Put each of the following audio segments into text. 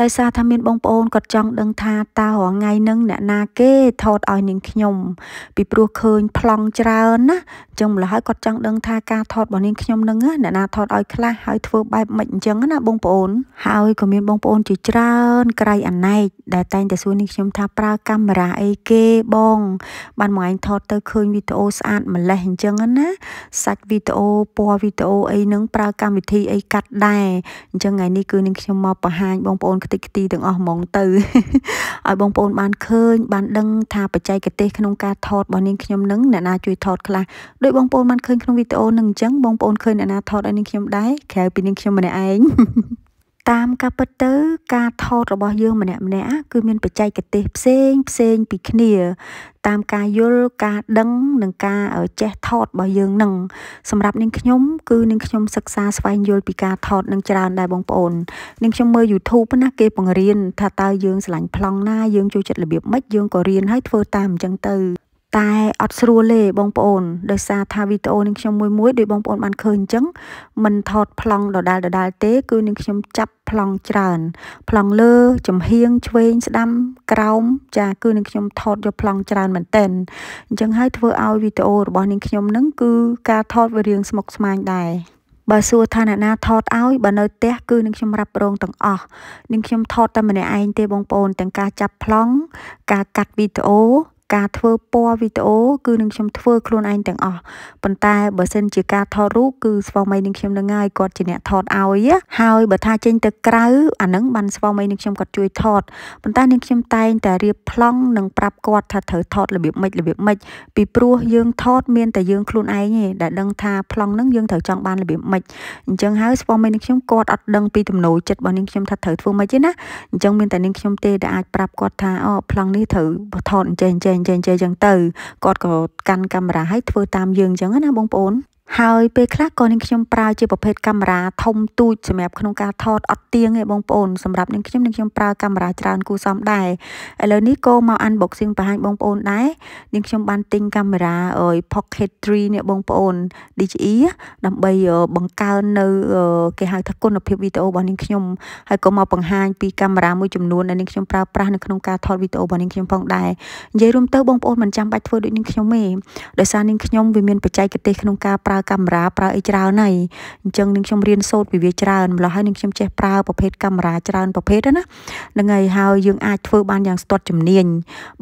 ដោយសារថាមានបងប្អូនគាត់ចង់ដឹងថាតើរងថ្ងៃនឹងអ្នកណាគេថតឲ្យនាងខ្ញុំ ពីព្រោះឃើញប្លង់ច្រើនណាអញ្ចឹងម្ល៉េះហើយគាត់ចង់ដឹងថាការថតរបស់នាងខ្ញុំនឹងអ្នកណាថតឲ្យខ្លះហើយធ្វើបែបម៉េចអញ្ចឹងណា បងប្អូន ហើយក៏មានបងប្អូនជាច្រើនក្រៃអាណែកដែលតែងតែសួរនាងខ្ញុំថាប្រើកាមេរ៉ាអីគេបង បានមកឯងថតទៅឃើញវីដេអូស្អាតម្លេះអញ្ចឹងណាសាច់វីដេអូពណ៌វីដេអូអីនឹងប្រើកម្មវិធីអីកាត់ដែរអញ្ចឹងថ្ងៃនេះគឺនាងខ្ញុំមកបង្ហាញបងប្អូនខ្ទេចខ្ទីទាំងអស់ហ្មងទៅឲ្យបងប្អូនបានឃើញ បានដឹងថាបច្ចេកទេសក្នុងការថតរបស់នាងខ្ញុំនឹងអ្នកណាជួយថតខ្លះដោយបងប្អូនបានឃើញក្នុងវីដេអូនឹងអញ្ចឹងបងប្អូនឃើញអ្នកណាថតឲ្យនាងខ្ញុំដែរក្រៅពីនាងខ្ញុំម្នាក់ឯងតាមការពិតទៅការថតរបស់យើងម្នាក់ម្នាក់គឺមានបច្ចេកទេសផ្សេងផ្សេងពីគ្នា តាមការយល់ការដឹងនិងការចេះថតរបស់យើងនឹងសម្រាប់នាងខ្ញុំគឺនាងខ្ញុំសិក្សាស្វែងយល់ពីការថតនឹងច្រើនដែរបងប្អូននាងខ្ញុំមើល YouTube ណាគេបង្រៀនថាតើយើងឆ្លាញ់ប្លង់ណាយើងចូលចិត្តរបៀបម៉េចយើងក៏រៀនហើយធ្វើតាមអញ្ចឹងទៅតែអត់ស្រួលទេបងប្អូនដោយសារថាវីដេអូនឹងខ្ញុំមួយមួយដោយបងប្អូនបានឃើញអញ្ចឹងមិនថតប្លង់ដដាលដដាលទេ គឺនឹងខ្ញុំចាប់ប្លង់ច្រើនប្លង់លើចំហៀងឆ្វេងស្ដាំក្រោមចាគឺនឹងខ្ញុំថតយកប្លង់ច្រើនមែនតើអញ្ចឹងហើយធ្វើឲ្យវីដេអូរបស់នឹងខ្ញុំនឹងគឺការថតវារៀងស្មុគស្មាញដែរបើសួរថាអ្នកណាថតឲ្យបើនៅផ្ទះគឺនឹងខ្ញុំរាប់រងទាំងអស់នឹងខ្ញុំថតតែម្នាក់ឯងទេបងប្អូនទាំងការចាប់ប្លង់ការកាត់វីដេអូការធ្វើពណ៌វីដេអូគឺនឹងខ្ញុំធ្វើខ្លួនឯងទាំងអស់ប៉ុន្តែបើសិនជាការថតរូបគឺស្វាមីនឹងខ្ញុំនឹងហើយគាត់ជាអ្នកថតឲ្យហើយបើថាចេញទៅក្រៅអានឹងបានស្វាមីនឹងខ្ញុំគាត់ជួយថតប៉ុន្តែនឹងខ្ញុំតែងតែរៀបប្លង់និងប្រាប់គាត់ថាត្រូវថតរបៀបម៉េចរបៀបម៉េចពីព្រោះយើងថតមានតែយើងខ្លួនឯងទេដែលដឹងថាប្លង់នឹងយើងត្រូវចង់បានរបៀបម៉េចអញ្ចឹងហើយស្វាមីនឹងខ្ញុំគាត់អត់ដឹងពីទំនោរចិត្តរបស់នឹងខ្ញុំថាត្រូវធ្វើម៉េចទេណាអញ្ចឹងមានតែនឹងខ្ញុំទេដែលអាចប្រាប់គាត់ថាអូប្លង់នេះត្រូវថតអញ្ចឹងអញ្ចឹងចេញចេញចេញចឹងទៅគាត់ក៏កាន់កាមេរ៉ាឲ្យធ្វើតាមយើងចឹងណាបងប្អូនហើយពេលខ្លះក៏នឹងខ្ញុំប្រើជាប្រភេទកាមេរ៉ាធំទូចសម្រាប់ក្នុងការថតអត់ទៀងឯងបងប្អូនសម្រាប់នឹងខ្ញុំនឹងខ្ញុំប្រើកាមេរ៉ាច្រើនគូសមដែរឥឡូវនេះក៏មក unboxing បង្ហាញបងប្អូនដែរនឹងខ្ញុំបានទិញកាមេរ៉ា Pocket 3នេះបងប្អូន DJI ដើម្បីបង្កើននៅគេហៅថាគុណភាពវីដេអូរបស់នឹងខ្ញុំហើយក៏មកបង្ហាញពីកាមេរ៉ាមួយចំនួនដែលនឹងខ្ញុំប្រើប្រាស់នៅក្នុងការថតវីដេអូរបស់នឹងខ្ញុំផងដែរនិយាយរួមទៅបងប្អូនមិនចាំបាច់ធ្វើដូចនឹងខ្ញុំទេដោយសារនឹងខ្ញុំវាមានបច្ចេកទេសក្នុងការប្រើកាមេរ៉ាប្រើអីច្រើនហើយអញ្ចឹងនឹងខ្ញុំរៀនសូត្រពីវាច្រើនម្ល៉េះហើយនឹងខ្ញុំចេះប្រើប្រភេទកាមេរ៉ាច្រើនប្រភេទណាហ្នឹងហើយហើយយើង អាចធ្វើបានយ៉ាងស្ទាត់ជំនាញ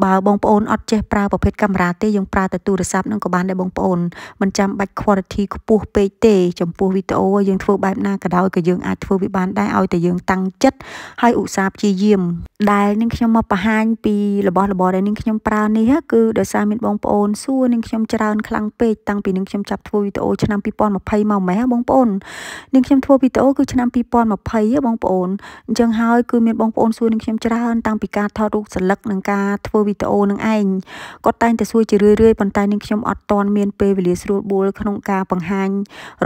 បើបងប្អូនអត់ចេះប្រើប្រភេទកាមេរ៉ាទេយើងប្រើតែទូរស័ព្ទនឹងក៏បានដែរបងប្អូនមិនចាំបាច់ quality ខ្ពស់ពេកទេ ចំពោះវីដេអូយើងធ្វើបែបណាក៏ដោយក៏យើង អាចធ្វើវាបានដែរឲ្យតែយើងតាំងចិត្តហើយឧស្សាហ៍ព្យាយាម ដែលនឹងខ្ញុំមកបង្ហាញពីរបស់របរដែលនឹងខ្ញុំប្រើនេះគឺដោយសារមានបងប្អូនសួរនឹងខ្ញុំច្រើនខ្លាំងពេកតាំងពីនឹងខ្ញុំចាប់ធ្វើវីដេអូអូឆ្នាំ2020មកម៉េះបងប្អូននាងខ្ញុំធ្វើវីដេអូគឺឆ្នាំ2020បងប្អូនអញ្ចឹងហើយគឺមានបងប្អូនសួរនាងខ្ញុំច្រើនតាំងពីការថតរូបសិលឹកនិងការធ្វើវីដេអូនឹងឯងគាត់តែងតែសួរជារឿយរឿយប៉ុន្តែនាងខ្ញុំអត់ទាន់មានពេលវេលាស្រួលបួលក្នុងការបង្ហាញ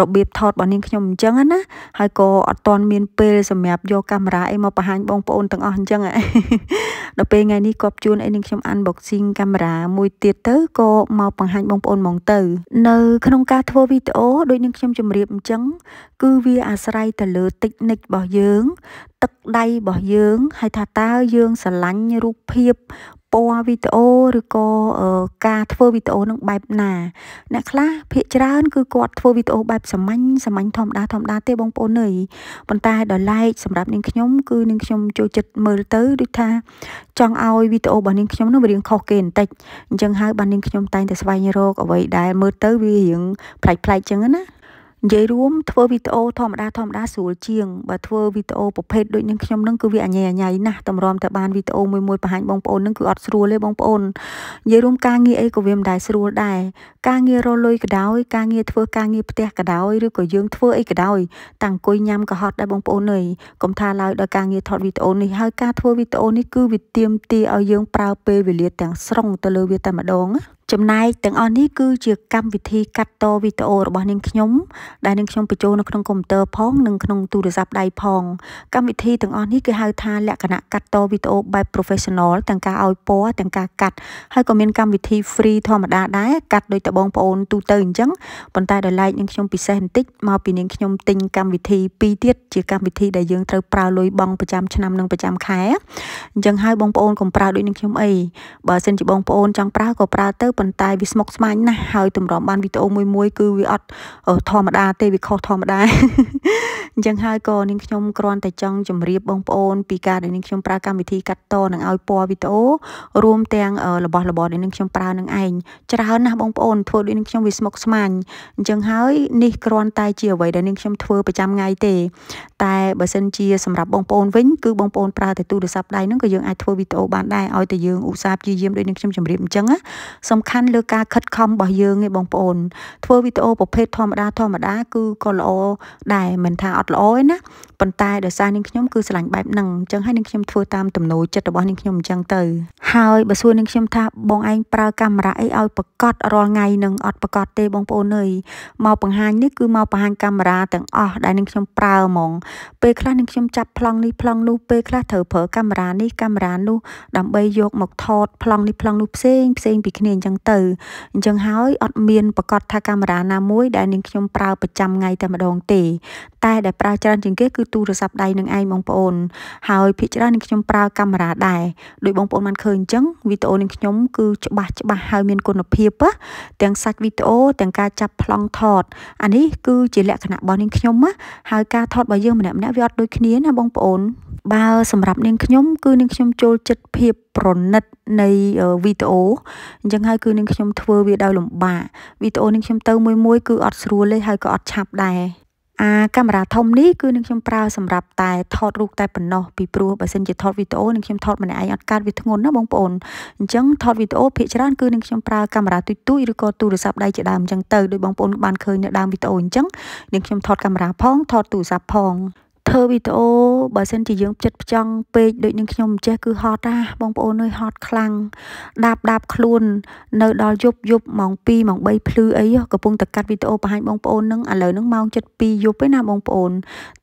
របៀបថតរបស់នាងខ្ញុំអញ្ចឹងណាហើយក៏អត់ទាន់មានពេលសម្រាប់យកកាមេរ៉ាអីមកបង្ហាញបងប្អូនទាំងអស់អញ្ចឹងដល់ពេលថ្ងៃនេះគាត់ជួនអីនាងខ្ញុំ unboxing កាមេរ៉ាមួយទៀតទៅក៏មកបង្ហាញបងប្អូនហ្មងទៅនៅក្នុងការធ្វើវីវីដេអូដូចនឹងខ្ញុំជម្រាបអញ្ចឹងគឺវាអាស្រ័យទៅលើតិចនិចរបស់យើង ទឹកដៃរបស់យើងហើយថាតើយើងស្រឡាញ់រូបភាពពណ៌វីដេអូឬក៏ការធ្វើវីដេអូនឹងបែបណាអ្នកខ្លះភាគច្រើនគឺគាត់ធ្វើវីដេអូបែបសាមញ្ញសាមញ្ញធម្មតាធម្មតាទេបងប្អូនអើយប៉ុន្តែដល់ឡែកសម្រាប់នាងខ្ញុំគឺនាងខ្ញុំចូលចិត្តមើលទៅដូចថាចង់ឲ្យវីដេអូរបស់នាងខ្ញុំនឹងរៀងខុសគេបន្តិចអញ្ចឹងហើយបាននាងខ្ញុំតែងតែស្វែងរកអ្វីដែលមើលទៅវារៀងប្លែកៗអញ្ចឹងណានិយាយរួមធ្វើវីដេអូធម្មតាធម្មតាស្រួលជាងបើធ្វើវីដេអូប្រភេទដូចនឹងខ្ញុំនឹងគឺវាអញ្ញៃអញ្ញៃណាស់តម្រាំតែបានវីដេអូមួយមួយបង្ហាញបងប្អូននឹងគឺអត់ស្រួលទេបងប្អូននិយាយរួមការងារអីក៏វាមិនដែរស្រួលដែរការងាររលុយក៏ដោយ ការងារធ្វើការងារផ្ទះក៏ដោយឬក៏យើងធ្វើអីក៏ដោយតាំងអង្គុយញ៉ាំក៏ហត់ដែរបងប្អូនអើយកុំថាឡើយដល់ការងារថតវីដេអូនេះហើយការធ្វើវីដេអូនេះគឺវាទៀមទាឲ្យយើងប្រើពេលវេលាទាំងស្រុងទៅលើវាតែម្ដងណាចំណែកទាំងអស់នេះគឺជាកម្មវិធីកាត់តវីដេអូរបស់នាងខ្ញុំ ដែលនាងខ្ញុំបញ្ចូលនៅក្នុងកុំព្យូទ័រផងនិងក្នុងទូរស័ព្ទដៃផងកម្មវិធីទាំងអស់នេះគេហៅថាលក្ខណៈកាត់តវីដេអូបែប professional ទាំងការឲ្យពណ៌ទាំងការកាត់ហើយក៏មានកម្មវិធី free ធម្មតាដែរកាត់ដោយតបងប្អូនទូទៅអញ្ចឹងប៉ុន្តែដល់ឡែកនាងខ្ញុំពិសេសបន្តិចមកពីនាងខ្ញុំ ទិញកម្មវិធីពីរទៀតជាកម្មវិធីដែលយើងត្រូវប្រើលុយបង់ប្រចាំឆ្នាំនិងប្រចាំខែអញ្ចឹងហើយបងប្អូនកុំប្រើដូចនាងខ្ញុំអីបើសិនជាបងប្អូនចង់ប្រើក៏ប្រើទៅប៉ុន្តែវាស្មុគស្មាញណាស់ហើយ តម្រាំបានវីដេអូមួយមួយគឺវាអត់ធម្មតាទេវាខុសធម្មតាអញ្ចឹងហើយក៏នាងខ្ញុំគ្រាន់តែចង់ជម្រាបបងប្អូន ពីការដែលនាងខ្ញុំប្រើកម្មវិធីកាត់តនឹងឲ្យពណ៌វីដេអូរួមទាំងរបស់របរដែលនាងខ្ញុំប្រើនឹងឯងច្រើនណាស់បងប្អូនធ្វើដូចនាងខ្ញុំវាស្មុគស្មាញអញ្ចឹងហើយនេះគ្រាន់តែជាអ្វីដែលនាងខ្ញុំធ្វើប្រចាំថ្ងៃទេតែបើសិនជាសម្រាប់បងប្អូនវិញគឺបងប្អូនប្រើតែទូរស័ព្ទដៃហ្នឹងក៏យើងអាចធ្វើវីដេអូបានដែរឲ្យតែយើងឧស្សាហ៍ព្យាយាមដូចនាងខ្ញុំជម្រាបអញ្ចឹងណាសូមខាន់លើការខិតខំរបស់យើងឯងបងប្អូនធ្វើវីដេអូប្រភេទធម្មតាធម្មតាគឺក៏ល្អដែរមិនថាអត់ល្អទេណាប៉ុន្តែដោយសារនាងខ្ញុំគឺស្រឡាញ់បែបហ្នឹងអញ្ចឹងហើយនាងខ្ញុំធ្វើតាមទំនោរចិត្តរបស់នាងខ្ញុំអញ្ចឹងទៅហើយបើសួរនាងខ្ញុំថាបងឯងប្រើកាមេរ៉ាអីឲ្យប្រកបរាល់ថ្ងៃនឹងអត់ប្រកបទេបងប្អូនអើយមកបង្ហាញនេះគឺមកបង្ហាញកាមេរ៉ាទាំងអស់ដែលនាងខ្ញុំប្រើហ្មងពេលខ្លះនាងខ្ញុំចាប់ប្លង់នេះប្លង់នោះពេលខ្លះត្រូវប្រើកាមេរ៉ានេះកាមេរ៉ានោះដើម្បីយក មកថតប្លង់នេះប្លង់នោះផ្សេងផ្សេងពីគ្នាអញ្ចឹងងទៅអញ្ចឹងហើយអត់មានប្រកាសថាកាមេរ៉ាណាមួយ ដែលនាងខ្ញុំប្រើប្រចាំថ្ងៃតែម្ដងទេតែដែលប្រើច្រើនជាងគេគឺទូរស័ព្ទដៃនឹងឯងបងប្អូន ហើយភាគច្រើននាងខ្ញុំប្រើកាមេរ៉ាដែរដោយបងប្អូនបានឃើញអញ្ចឹងវីដេអូនាងខ្ញុំគឺច្បាស់ច្បាស់ហើយមានគុណភាពទាំងសាច់វីដេអូទាំងការចាប់ប្លង់ថតអានេះគឺជាលក្ខណៈរបស់នាងខ្ញុំណាហើយការថតរបស់យើងម្នាក់ម្នាក់វាអត់ដូចគ្នាណាបងប្អូន បើសម្រាប់នាងខ្ញុំ គឺនាងខ្ញុំចូលចិត្តភាពប្រណិតនៃវីដេអូអញ្ចឹងហើយគឺនឹងខ្ញុំធ្វើវាដោយលំបាកវីដេអូនេះខ្ញុំទៅមួយមួយគឺអត់ស្រួលទេហើយក៏អត់ឆាប់ដែរអាកាមេរ៉ាធំនេះគឺនឹងខ្ញុំប្រើ សម្រាប់តែថតរូបតែប៉ុណ្ណោះពីព្រោះបើសិនជាថតវីដេអូនឹងខ្ញុំថតម្នាក់ឯងអត់កាត់វាធ្ងន់ណាបងប្អូនអញ្ចឹងថតវីដេអូភាគច្រើនគឺនឹងខ្ញុំប្រើកាមេរ៉ាទូចទូចឬក៏ទូរស័ព្ទដៃជាដើមអញ្ចឹងទៅដោយបងប្អូនបានឃើញនៅដើមវីដេអូអញ្ចឹងនឹងខ្ញុំថតកាមេរ៉ាផងថតទូរស័ព្ទផងធ្វើវីដេអូបើសិនជាយើងចិត្តផ្ចង់ពេកដូចនឹងខ្ញុំចេះគឺហត់ណាស់បងប្អូនអើយហត់ខ្លាំងដាប់ដាប់ខ្លួន នៅដល់យប់យប់ម៉ោង2ម៉ោង3ភ្លឺអីកំពុងតែកាត់វីដេអូបង្ហាញបងប្អូននឹងឥឡូវនឹងម៉ោង7យប់ឯណាបងប្អូន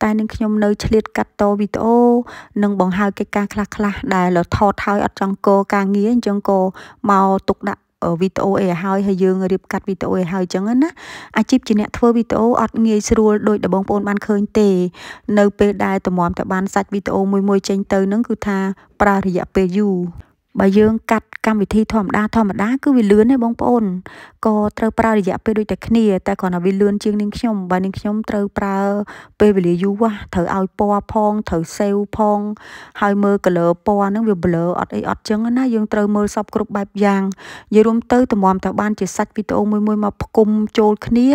តែនឹងខ្ញុំនៅឆ្លៀតកាត់តវីដេអូនិងបង្ហើកិច្ចការខ្លះខ្លះដែលថតហើយអត់ចង់កការងារអញ្ចឹងក៏មកទុកដាក់វីដេអូអីឲ្យហើយហើយយើងរៀបកាត់វីដេអូឲ្យហើយអញ្ចឹងណាអាជីពជាអ្នកធ្វើវីដេអូអត់ងាយស្រួលដូចដែលបងប្អូនបានឃើញទេនៅពេលដែលតម្រាំតែបានសាច់វីដេអូមួយមួយចេញទៅនឹងគឺថាប្រើរយៈពេលយូរបើយើងកាត់កម្មវិធីធម្មតាធម្មតាគឺវាលឿនទេបងប្អូនក៏ត្រូវប្រើរយៈពេលដូចតែគ្នាតែគ្រាន់តែវាលឿនជាងនាងខ្ញុំបើនាងខ្ញុំត្រូវប្រើពេលវេលាយូរហ่าត្រូវឲ្យពណ៌ផងត្រូវសេវផងហើយមើល color ពណ៌ហ្នឹងវា blur អត់អីអត់ចឹងណាយើងត្រូវមើលសពគ្រប់បែបយ៉ាងនិយាយរួមទៅតម្រាំតើបានជាសាច់វីដេអូមួយមួយមកផ្គុំចូលគ្នា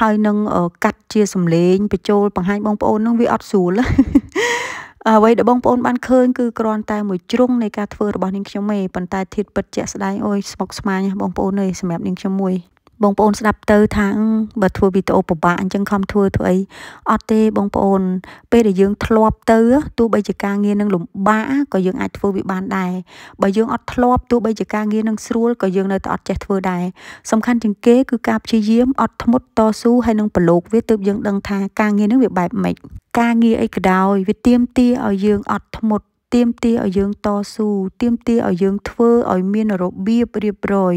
ហើយនឹងកាត់ជាសំឡេងបញ្ចូលបង្ហាញបងប្អូនហ្នឹងវាអត់ស្រួលអ្វីដែលបងប្អូនបានឃើញគឺគ្រាន់តែមួយជ្រុងនៃការធ្វើរបស់នាងខ្ញុំទេប៉ុន្តែធៀបពិតជាក់ស្ដែងអូយស្មុគស្មាញបងប្អូនអើយសម្រាប់នាងខ្ញុំមួយបងប្អូនស្ដាប់ទៅថាបើធ្វើវីដេអូពិបាកអញ្ចឹងខំធ្វើធ្វើអីអត់ទេបងប្អូន ពេលដែលយើង ធ្លាប់ ទៅទោះបីជាការងារនឹងលំបាកក៏យើងអាចធ្វើវាបានដែរបើយើងអត់ធ្លាប់ទោះបីជាការងារនឹងស្រួលក៏យើងនៅតែអត់ចេះធ្វើដែរសំខាន់ជាងគេគឺការព្យាយាមអត់ធ្មត់តស៊ូហើយនឹងប្រឡូកវាទើបយើងដឹងថាការងារនឹងវាបែបម៉េចការងារអីក៏ដោយ វាទាមទារឲ្យយើងអត់ធ្មត់ទាមទារឲ្យយើងតស៊ូទាមទារឲ្យយើងធ្វើឲ្យមានរបៀបរៀបរយ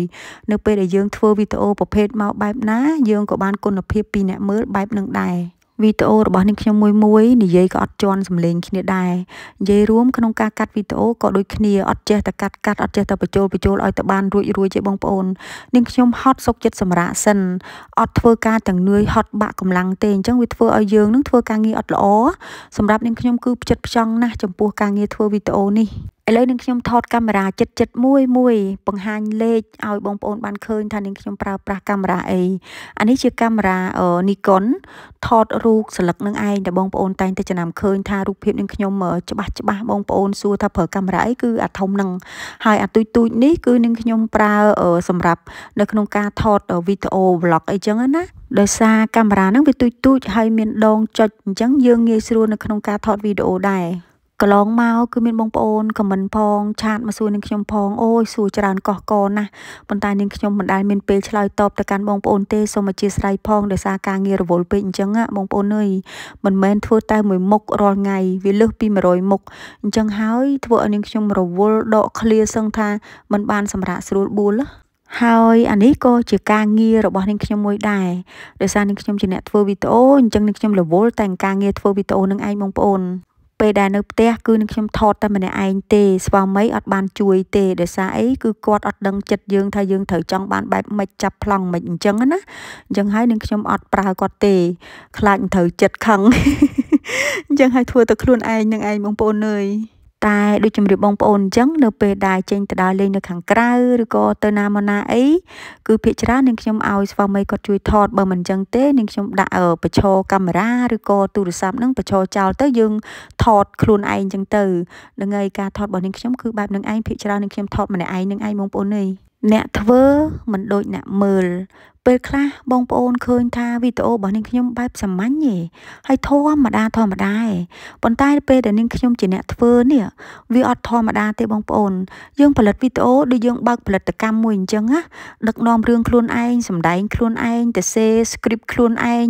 នៅពេលដែលយើងធ្វើវីដេអូប្រភេទមកបែបណាយើងក៏បានគុណភាពពីអ្នកមើលបែបនឹងដែរ។វីដេអូរបស់នេះខ្ញុំមួយមួយនិយាយក៏អត់ជន់សម្លេងគ្នាដែរនិយាយរួមក្នុងការកាត់វីដេអូក៏ដូចគ្នាអត់ចេះតែកាត់កាត់អត់ចេះតែបញ្ចូលបញ្ចូលឲ្យទៅបានរួចរួចទេបងប្អូននាងខ្ញុំហត់សុកចិត្តសម្រាកសិនអត់ធ្វើការទាំងនឿយហត់បាក់កម្លាំងទេអញ្ចឹងវាធ្វើឲ្យយើងនឹងធ្វើការងារអត់ល្អសម្រាប់នាងខ្ញុំគឺផ្ចិតផ្ចង់ណាស់ចំពោះការងារធ្វើវីដេអូនេះឥឡូវនឹងខ្ញុំថតកាមេរ៉ាចិត្តចិត្តមួយមួយបង្ហាញ លេខឲ្យបងប្អូនបានឃើញថានឹងខ្ញុំប្រើប្រាស់កាមេរ៉ាអីអានេះជាកាមេរ៉ា Nikon ថតរូបសន្លឹកនឹងឯងដែលបងប្អូនតែងតែចំណាំឃើញថារូបភាពនឹងខ្ញុំច្បាស់ច្បាស់បងប្អូនសួរថាប្រើកាមេរ៉ាអីគឺអាធំនឹងហើយអាទុយទុយនេះគឺនឹងខ្ញុំប្រើសម្រាប់នៅក្នុងការថតវីដេអូ vlog អីចឹងណាដោយសារកាមេរ៉ានឹងវាទូចទូចហើយមានដងចុចអញ្ចឹងយើងងាយស្រួលនៅក្នុងការថតវីដេអូដែរកន្លងមកគឺមានបងប្អូនខមមិនផងឆាតមកសួរនឹងខ្ញុំផងអូយសួរច្រើនកោះកលណាស់ប៉ុន្តែនាងខ្ញុំមិនដែលមានពេលឆ្លើយតបទៅកាន់បងប្អូនទេសូមអធិស្ឋានផងដោយសារការងាររវល់ពេកអញ្ចឹងបងប្អូនអើយមិនមែនធ្វើតែមួយមុខរាល់ថ្ងៃវាលើសពី100មុខអញ្ចឹងហើយធ្វើឲ្យនាងខ្ញុំរវល់ដកឃ្លាសឹងថាមិនបានសម្រាកស្រួលបួលណាហើយអានេះក៏ជាការងាររបស់នាងខ្ញុំមួយដែរដោយសារនាងខ្ញុំជាអ្នកធ្វើវីដេអូអញ្ចឹងនាងខ្ញុំរវល់តែការងារធ្វើវីដេអូនឹងឯងបងប្អូនពេលដែលនៅផ្ទះគឺនឹងខ្ញុំថតតែម្នាក់ឯងទេស្វាមីអត់បានជួយទេដោយសារអីគឺគាត់អត់ដឹងចិត្តយើងថាយើងត្រូវចង់បានបែបម៉េចចាប់ប្លង់ម៉េចអញ្ចឹងណាអញ្ចឹងហើយនឹងខ្ញុំអត់ប្រើគាត់ទេ ខ្លាចនឹងត្រូវចិត្តខឹងអញ្ចឹងហើយធ្វើទៅខ្លួនឯងនឹងឯងបងប្អូនអើយតែដូចជំរាបបងប្អូនអញ្ចឹងនៅ ពេលដែលចេញទៅដើរលេងនៅខាងក្រៅឬក៏ទៅណាមកណាអីគឺភាគច្រើននាងខ្ញុំឲ្យស្វាមីគាត់ជួយថតបើមិនអញ្ចឹងទេនាងខ្ញុំដាក់បញ្ឈរកាមេរ៉ាឬក៏ទូរស័ព្ទហ្នឹងបញ្ឈរចោលទៅយើងថតខ្លួនឯងអញ្ចឹងទៅនឹងឯងការថតរបស់នាងខ្ញុំគឺបែបនឹងឯងភាគច្រើននាងខ្ញុំថតម្នាក់ឯងនឹងឯងបងប្អូននេះអ្នកធ្វើមិនដូចអ្នកមើលពេលខ្លះបងប្អូនឃើញថាវីដេអូរបស់នាងខ្ញុំបែបសាមញ្ញទេហើយធម្មតាធម្មតាឯងប៉ុន្តែ ពេលដែលនាងខ្ញុំជាអ្នកធ្វើនេះវាអត់ធម្មតាទេបងប្អូន យើងផលិតវីដេអូដូចយើងបើកផលិតកម្មមួយអញ្ចឹងណាដឹកនាំរឿងខ្លួនឯងសម្ដែងខ្លួនឯងទៅសេ script ខ្លួនឯង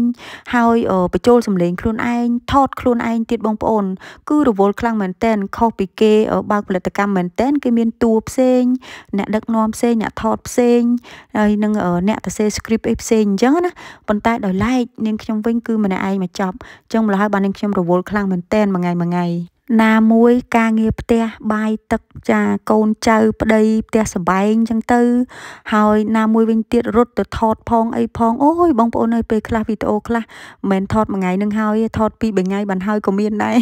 ហើយបញ្ចូលសម្លេង ខ្លួនឯងថតខ្លួនឯងទៀតបងប្អូនគឺរវល់ខ្លាំងមែនតែនខុសពីគេបើកផលិតកម្មមែនតែនគេមានតួផ្សេងអ្នកដឹកនាំផ្សេងអ្នកថតផ្សេងហើយនឹងអ្នកទៅសេ script អីផ្សេងអញ្ចឹងណាប៉ុន្តែដោយឡែកនាងខ្ញុំវិញគឺម្នាក់ឯងមកចប់អញ្ចឹងម្ល៉េះហើយបាននាងខ្ញុំរវល់ខ្លាំងមែនតែនមួយថ្ងៃមួយថ្ងៃណាមួយការងារផ្ទះបាយទឹកចាកូនចៅប្តីផ្ទះសបែងអញ្ចឹងទៅហើយ ណាមួយវិញទៀតរត់ទៅថតផងអីផងអូយបងប្អូនអើយពេលខ្លះវីដេអូខ្លះមិនមែនថតមួយថ្ងៃនឹងហើយ ថតពីរបីថ្ងៃបានហើយក៏មានដែរ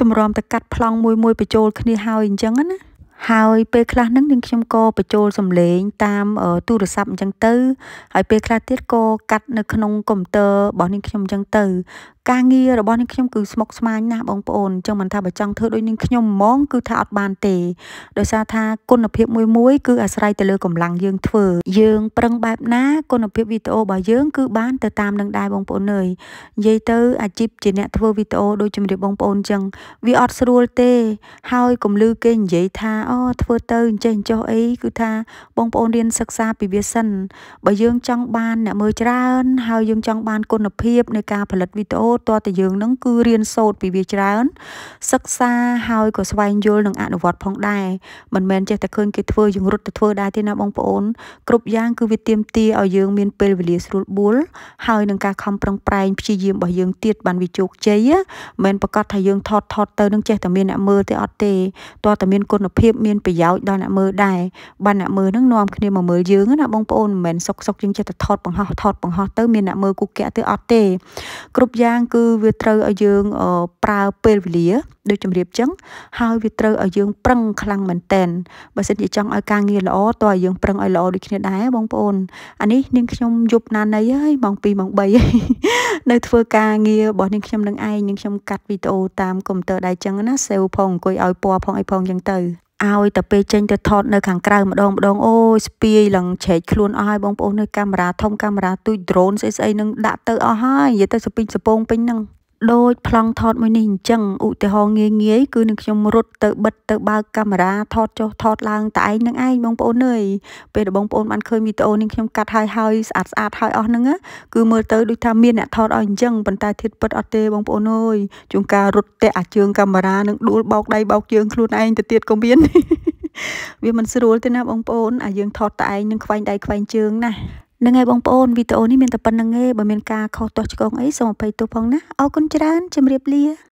តម្រាំទៅកាត់ប្លង់មួយមួយបញ្ចូលគ្នាហើយអញ្ចឹងណាហើយពេលខ្លះហ្នឹងនាងខ្ញុំក៏បញ្ចូលសំឡេងតាមទូរស័ព្ទអញ្ចឹងទៅហើយពេលខ្លះទៀតក៏កាត់នៅក្នុងកុំព្យូទ័ររបស់នាងខ្ញុំអញ្ចឹងទៅការងាររបស់នាងខ្ញុំគឺស្មុគស្មាញណាស់បងប្អូនអញ្ចឹងមិនថាបើចង់ធ្វើដូចនាងខ្ញុំហ្មងគឺថាអត់បានទេដោយសារថាគុណភាពមួយមួយគឺអាស្រ័យទៅលើកម្លាំងយើងធ្វើយើងប្រឹងបែបណាគុណភាពវីដេអូរបស់យើងគឺបានទៅតាមនឹងដែរបងប្អូនអើយនិយាយទៅ អាជីពជាអ្នកធ្វើវីដេអូដូចជំរាបបងប្អូនអញ្ចឹងវាអត់ស្រួលទេហើយកំលឺគេនិយាយថាអូធ្វើទៅអញ្ចេះអញ្ចោះអីគឺថាបងប្អូនរៀនសិក្សាពីវាសិនបើយើងចង់បានអ្នកមើលច្រើនហើយយើងចង់បានគុណភាពនៃការផលិតវីដេអូទតតែយើងនឹងគឺរៀនសូត្រពីវាច្រើនសិក្សាហើយក៏ស្វែងយល់និងអនុវត្តផងដែរមិនមែនចេះតែឃើញគេធ្វើយើងរត់ទៅធ្វើដែរទេណាបងប្អូនគ្រប់យ៉ាងគឺវាទៀមទាឲ្យយើងមានពេលវេលាស្រួលបួលហើយនឹងការខំប្រឹងប្រែងព្យាយាមរបស់យើងទៀតបានវាជោគជ័យមិនប្រកាសថាយើងថតថតទៅនឹងចេះតែមានអ្នកមើលទេអត់ទេតើតែមានគុណភាពមានប្រយោជន៍ដល់អ្នកមើលដែរបានអ្នកមើលនឹងនាំគ្នាមកមើលយើងណាបងប្អូនមិនមែនសុកសុកយើងចេះតែថតបង្ហោះថតបង្ហោះទៅមានអ្នកមើលគុកគៈទៅអត់ទេគ្រប់យ៉ាងគឺវាត្រូវឲ្យយើងប្រើពេលវេលាដូចជំរាបចឹងហើយវាត្រូវឲ្យយើងប្រឹងខ្លាំងមែនតែនបើសិនជាចង់ឲ្យការងារល្អតើឲ្យយើងប្រឹងឲ្យល្អដូចគ្នាដែរបងប្អូនអានេះនាងខ្ញុំយប់ណានៃហើយម៉ោង2ម៉ោង3ហើយនៅ ធ្វើការងាររបស់នាងខ្ញុំនឹងឯងនាងខ្ញុំកាត់វីដេអូតាមកុំព្យូទ័រដៃចឹងណាសេវផងអង្គុយឲ្យពណ៌ផងអីផងចឹងទៅឲ្យតែពេលចេញទៅថតនៅខាងក្រៅម្ដងម្ដងអូយស្ពាយឡើងជ្រែកខ្លួនអស់ហើយបងប្អូននៅកាមេរ៉ាធំកាមេរ៉ាទូច drone ស្អីស្អីនឹងដាក់ទៅអស់ហើយនិយាយទៅសពីងសពងពេញហ្នឹងដូចប្លង់ថតមួយនេះអញ្ចឹងឧទាហរណ៍ងាយងាយគឺនឹងខ្ញុំរត់ទៅបិទទៅបើកកាមេរ៉ាថតចុះថតឡើងតែឯងនឹងឯងបងប្អូនអើយពេលដែលបងប្អូនបានឃើញវីដេអូនេះខ្ញុំកាត់ហើយហើយស្អាតស្អាតហើយអស់ហ្នឹងគឺមើលទៅដូចថាមានអ្នកថតឲ្យអញ្ចឹងប៉ុន្តែធៀបពិតអត់ទេបងប្អូនអើយជួនកាលរត់តែអាជើងកាមេរ៉ានឹងដួលបោកដៃបោកជើងខ្លួនឯងទៅទៀតក៏មានវាមិនស្រួលទេណាបងប្អូនអាយើងថតតែឯងនឹងខ្វែងដៃខ្វែងជើងណានឹងហើយបងប្អូនវីដេអូនេះមានតែប៉ុណ្្នឹងឯងបើមានការខុសទាស់ឆ្គងអីសូមអភ័យទោសផងណាអរគុណច្រើនជម្រាបលា